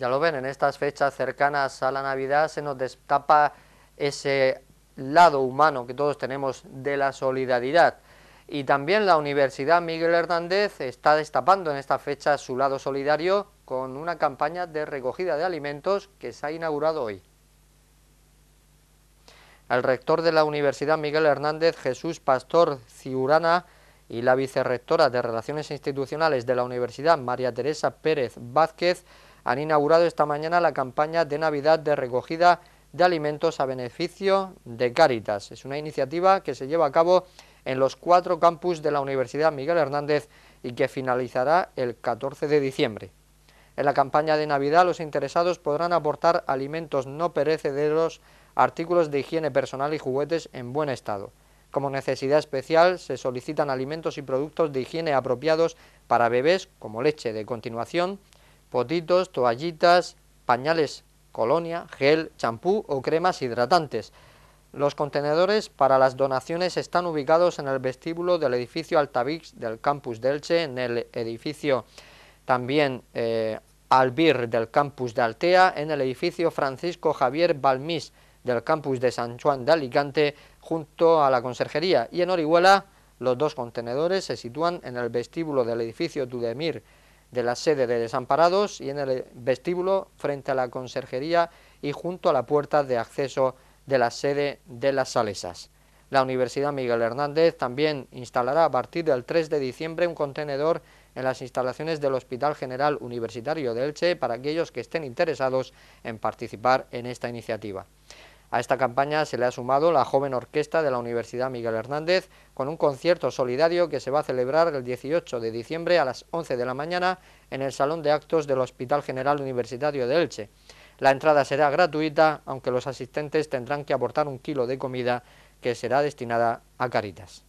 Ya lo ven, en estas fechas cercanas a la Navidad se nos destapa ese lado humano que todos tenemos de la solidaridad. Y también la Universidad Miguel Hernández está destapando en esta fecha su lado solidario con una campaña de recogida de alimentos que se ha inaugurado hoy. El rector de la Universidad Miguel Hernández, Jesús Pastor Ciurana, y la vicerrectora de Relaciones Institucionales de la Universidad, María Teresa Pérez Vázquez, han inaugurado esta mañana la campaña de Navidad de recogida de alimentos a beneficio de Cáritas. Es una iniciativa que se lleva a cabo en los cuatro campus de la Universidad Miguel Hernández y que finalizará el 14 de diciembre. En la campaña de Navidad los interesados podrán aportar alimentos no perecederos, artículos de higiene personal y juguetes en buen estado. Como necesidad especial se solicitan alimentos y productos de higiene apropiados para bebés como leche de continuación, potitos, toallitas, pañales, colonia, gel, champú o cremas hidratantes. Los contenedores para las donaciones están ubicados en el vestíbulo del edificio Altavix del campus de Elche, en el edificio también eh, Albir del campus de Altea, en el edificio Francisco Javier Balmis del campus de San Juan de Alicante, junto a la conserjería. Y en Orihuela, los dos contenedores se sitúan en el vestíbulo del edificio Dudemir, de la sede de Desamparados y en el vestíbulo frente a la conserjería y junto a la puerta de acceso de la sede de las Salesas. La Universidad Miguel Hernández también instalará a partir del 3 de diciembre un contenedor en las instalaciones del Hospital General Universitario de Elche para aquellos que estén interesados en participar en esta iniciativa. A esta campaña se le ha sumado la joven orquesta de la Universidad Miguel Hernández con un concierto solidario que se va a celebrar el 18 de diciembre a las 11 de la mañana en el Salón de Actos del Hospital General Universitario de Elche. La entrada será gratuita, aunque los asistentes tendrán que aportar un kilo de comida que será destinada a Caritas.